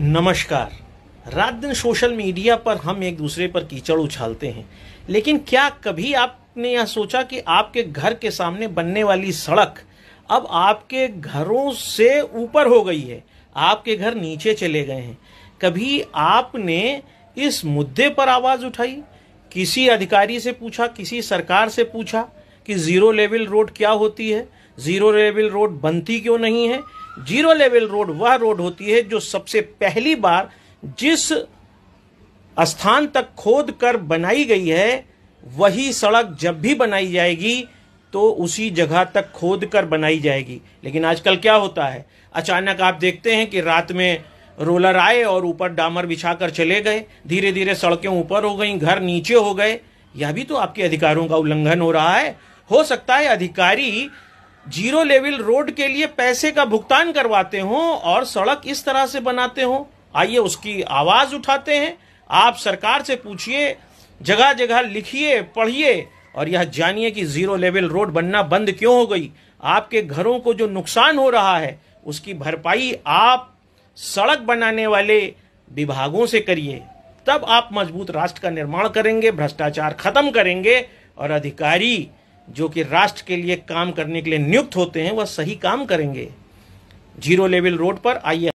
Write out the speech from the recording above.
नमस्कार रात दिन सोशल मीडिया पर हम एक दूसरे पर कीचड़ उछालते हैं लेकिन क्या कभी आपने यह सोचा कि आपके घर के सामने बनने वाली सड़क अब आपके घरों से ऊपर हो गई है आपके घर नीचे चले गए हैं कभी आपने इस मुद्दे पर आवाज उठाई किसी अधिकारी से पूछा किसी सरकार से पूछा कि जीरो लेवल रोड क्या होती है जीरो लेवल रोड बनती क्यों नहीं है जीरो लेवल रोड वह रोड होती है जो सबसे पहली बार जिस स्थान तक खोद कर बनाई गई है वही सड़क जब भी बनाई जाएगी तो उसी जगह तक खोद कर बनाई जाएगी लेकिन आजकल क्या होता है अचानक आप देखते हैं कि रात में रोलर आए और ऊपर डामर बिछा कर चले गए धीरे धीरे सड़कें ऊपर हो गई घर नीचे हो गए यह भी तो आपके अधिकारों का उल्लंघन हो रहा है हो सकता है अधिकारी जीरो लेवल रोड के लिए पैसे का भुगतान करवाते हो और सड़क इस तरह से बनाते हो आइए उसकी आवाज उठाते हैं आप सरकार से पूछिए जगह जगह लिखिए पढ़िए और यह जानिए कि जीरो लेवल रोड बनना बंद क्यों हो गई आपके घरों को जो नुकसान हो रहा है उसकी भरपाई आप सड़क बनाने वाले विभागों से करिए तब आप मजबूत राष्ट्र का निर्माण करेंगे भ्रष्टाचार खत्म करेंगे और अधिकारी जो कि राष्ट्र के लिए काम करने के लिए नियुक्त होते हैं वह सही काम करेंगे जीरो लेवल रोड पर आइए